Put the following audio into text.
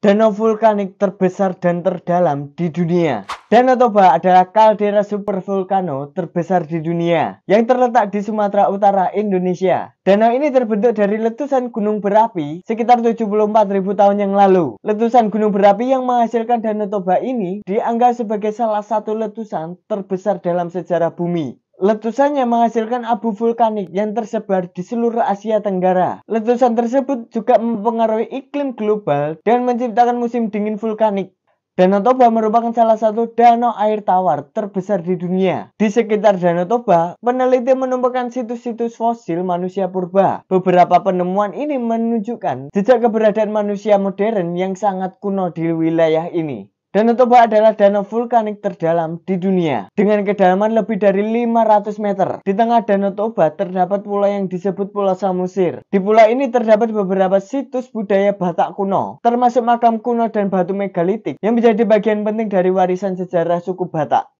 danau vulkanik terbesar dan terdalam di dunia. Danau Toba adalah kaldera supervulkano terbesar di dunia yang terletak di Sumatera Utara, Indonesia. Danau ini terbentuk dari letusan gunung berapi sekitar 74.000 tahun yang lalu. Letusan gunung berapi yang menghasilkan Danau Toba ini dianggap sebagai salah satu letusan terbesar dalam sejarah bumi. Letusannya menghasilkan abu vulkanik yang tersebar di seluruh Asia Tenggara. Letusan tersebut juga mempengaruhi iklim global dan menciptakan musim dingin vulkanik. Danau Toba merupakan salah satu danau air tawar terbesar di dunia. Di sekitar Danau Toba, peneliti menemukan situs-situs fosil manusia purba. Beberapa penemuan ini menunjukkan jejak keberadaan manusia modern yang sangat kuno di wilayah ini. Danau Toba adalah danau vulkanik terdalam di dunia dengan kedalaman lebih dari 500 meter. Di tengah Danau Toba terdapat pulau yang disebut Pulau Samusir. Di pulau ini terdapat beberapa situs budaya Batak kuno, termasuk makam kuno dan batu megalitik yang menjadi bagian penting dari warisan sejarah suku Batak.